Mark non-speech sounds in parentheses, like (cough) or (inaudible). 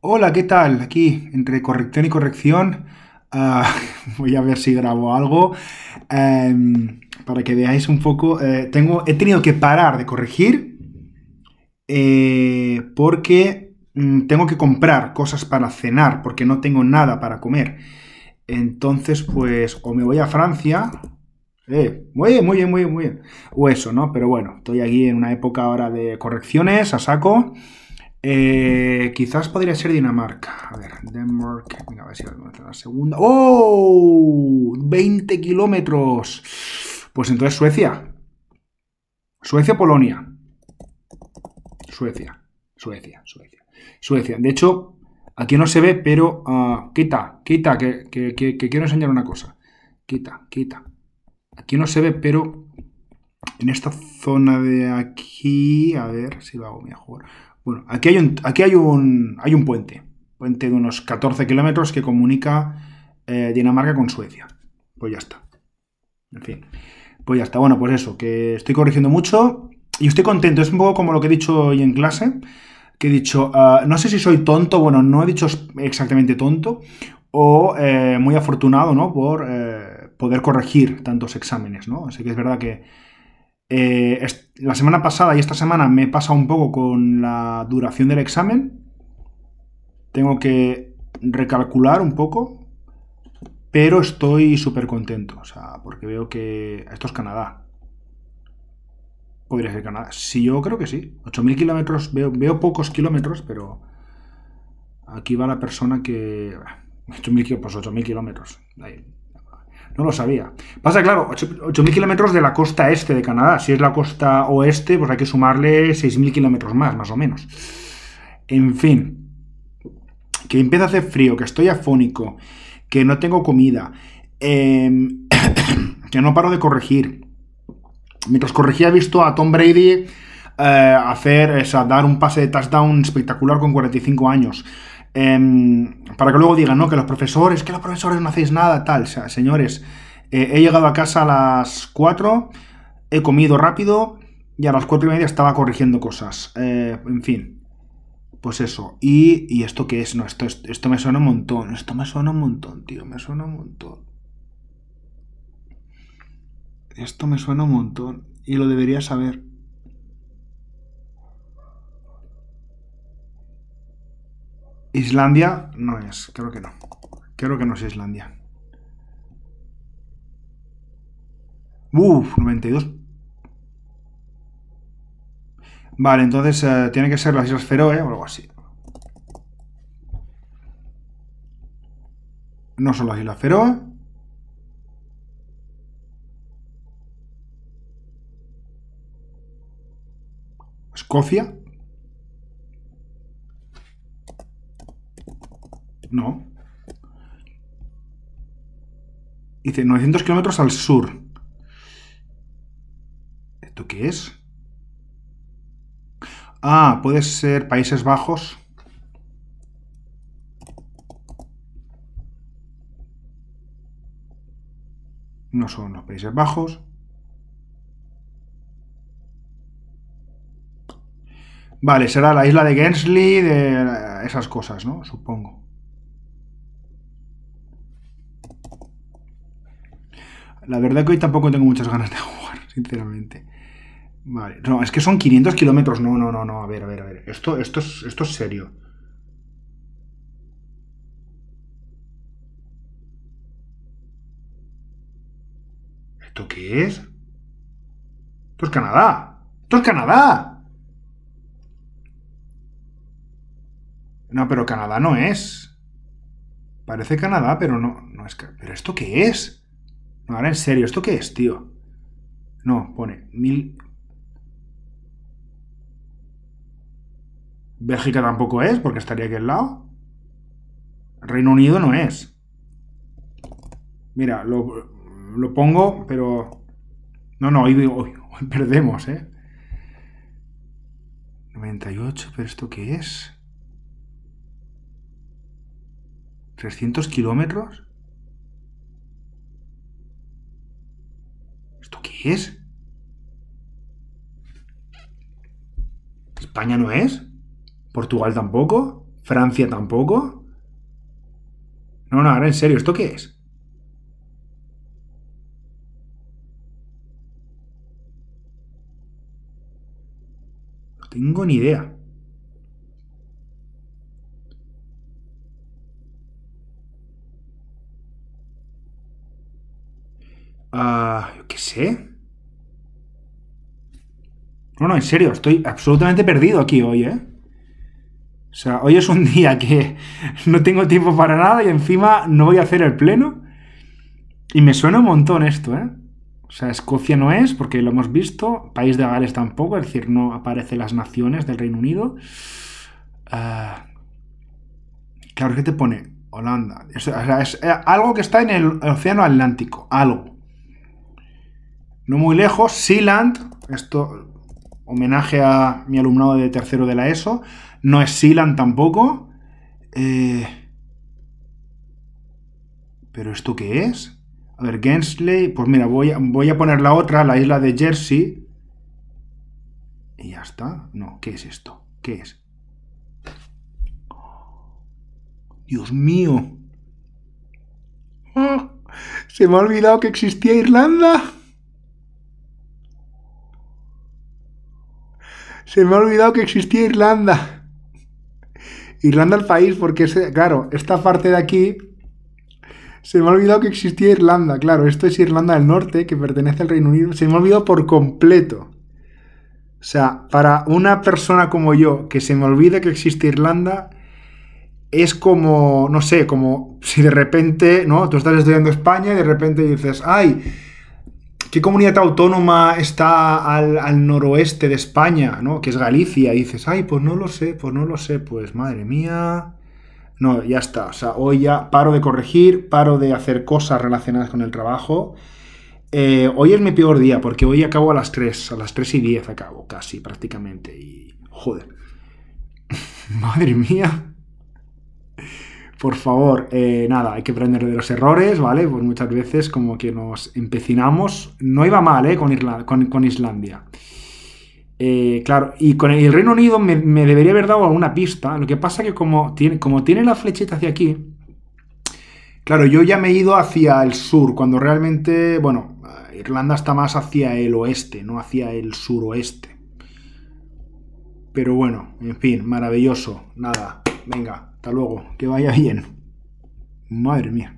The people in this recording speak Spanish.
Hola, ¿qué tal? Aquí, entre corrección y corrección, (laughs) ah, voy a ver si grabo algo em, para que veáis un poco. Eh, tengo, he tenido que parar de corregir eh, porque mm, tengo que comprar cosas para cenar, porque no tengo nada para comer. Entonces, pues, o me voy a Francia. Eh, muy bien, muy bien, muy bien, muy bien. O eso, ¿no? Pero bueno, estoy aquí en una época ahora de correcciones a saco. Eh, quizás podría ser Dinamarca. A ver, Denmark. Venga, a ver si la segunda. ¡Oh! 20 kilómetros. Pues entonces Suecia. Suecia, Polonia. Suecia, Suecia, Suecia. Suecia. De hecho, aquí no se ve, pero ah, quita, quita, que, que, quiero enseñar una cosa. Quita, quita. Aquí no se ve, pero en esta zona de aquí, a ver si lo hago mejor. Bueno, aquí hay un, aquí hay un, hay un puente, puente de unos 14 kilómetros que comunica eh, Dinamarca con Suecia. Pues ya está. En fin, pues ya está. Bueno, pues eso, que estoy corrigiendo mucho y estoy contento. Es un poco como lo que he dicho hoy en clase, que he dicho, ah, no sé si soy tonto, bueno, no he dicho exactamente tonto, o eh, muy afortunado, ¿no? Por eh, poder corregir tantos exámenes, ¿no? Así que es verdad que eh, la semana pasada y esta semana me he pasado un poco con la duración del examen. Tengo que recalcular un poco, pero estoy súper contento, o sea, porque veo que esto es Canadá. Podría ser Canadá. Sí, yo creo que sí. 8.000 kilómetros, veo, pocos kilómetros, pero aquí va la persona que... 8.000 pues kilómetros, kilómetros. No lo sabía. Pasa, claro, 8.000 kilómetros de la costa este de Canadá. Si es la costa oeste, pues hay que sumarle 6.000 kilómetros más, más o menos. En fin, que empieza a hacer frío, que estoy afónico, que no tengo comida, em, (coughs) que no paro de corregir. Mientras corregía, he visto a Tom Brady eh, hacer, dar un pase de touchdown espectacular con 45 años. Em, para que luego digan, no, que los profesores, que los profesores no hacéis nada, tal. sea, señores, eh, he llegado a casa a las 4, he comido rápido y a las 4 y media estaba corrigiendo cosas. Eh, en fin, pues eso. Y, esto qué es? No, esto, esto me suena un montón. Esto me suena un montón, tío. Me suena un montón. Esto me suena un montón. Y lo debería saber. Islandia no es, creo que no. Creo que no es Islandia. Uf, 92. Vale, entonces eh, tiene que ser las Islas Feroe ¿eh? o algo así. No son las Islas Feroe. Escocia. No. Dice 900 kilómetros al sur. ¿Esto qué es? Ah, puede ser Países Bajos. No son los Países Bajos. Vale, será la isla de Gensley de esas cosas, ¿no? Supongo. La verdad que hoy tampoco tengo muchas ganas de (laughs) jugar, sinceramente. Vale, no, es que son 500 kilómetros. No, no, no, no. A ver, a ver, a ver. Esto, esto, es, esto es serio. ¿Esto qué es? Esto es Canadá. Esto es Canadá. No, pero Canadá no es. Parece Canadá, pero no, no es. ¿Pero esto qué es? Ahora en serio, ¿esto qué es, tío? No, pone mil... Bélgica tampoco es, porque estaría aquí al lado. Reino Unido no es. Mira, lo, pongo, pero... No, no, hoy perdemos, ¿eh? 98, pero ¿esto qué es? ¿300 kilómetros? es? ¿España no es? ¿Portugal tampoco? ¿Francia tampoco? No, no, ahora en serio, ¿esto qué es? No tengo ni idea. Ah, qué sé. No, no, en serio, estoy absolutamente perdido aquí hoy, ¿eh? O sea, hoy es un (laughs) día que no tengo tiempo para nada y encima no voy a hacer el pleno. Y me suena un montón esto, ¿eh? O sea, Escocia no es, porque lo hemos visto, País de Gales tampoco, es decir, no aparecen las naciones del Reino Unido. Ah, claro, ¿qué te pone? Holanda. O sea, es eh, algo que está en el Océano Atlántico, algo. No muy lejos, Sealand, esto homenaje a mi alumnado de tercero de la ESO. No es Silan tampoco. Eh, ¿Pero esto qué es? A ver, Gensley. Pues mira, voy a, voy a poner la otra, la isla de Jersey. Y ya está. No, ¿qué es esto? ¿Qué es? Dios mío. (laughs) Se me ha olvidado que existía Irlanda. Se me ha olvidado que existía Irlanda. Irlanda el país, porque, claro, esta parte de aquí se me ha olvidado que existía Irlanda, claro. Esto es Irlanda del Norte, que pertenece al Reino Unido. Se me ha olvidado por completo. O sea, para una persona como yo, que se me olvida que existe Irlanda, es como, no sé, como si de repente, ¿no? Tú estás estudiando España y de repente dices, ay, ¿Qué comunidad autónoma está al, noroeste de España, que es Galicia? dices, ay, pues no lo sé, pues no lo sé, pues madre mía. No, ya está. O sea, hoy ya paro de corregir, paro de hacer cosas relacionadas con el trabajo. Eh, hoy es mi peor día, porque hoy acabo a las 3, a las 3 y 10 acabo, casi, prácticamente. Y, joder. (laughs) Madre mía por favor, eh, nada, hay que aprender de los errores, ¿vale? Pues muchas veces como que nos empecinamos. No iba mal, ¿eh? Con, con, Islandia. Eh, claro, y con el Reino Unido me, debería haber dado alguna pista. Lo que pasa que como tiene, como tiene la flechita hacia aquí, claro, yo ya me he ido hacia el sur, cuando realmente, bueno, Irlanda está más hacia el oeste, no hacia el suroeste. Pero bueno, en fin, maravilloso. Nada, venga, hasta luego, que vaya bien. Madre mía.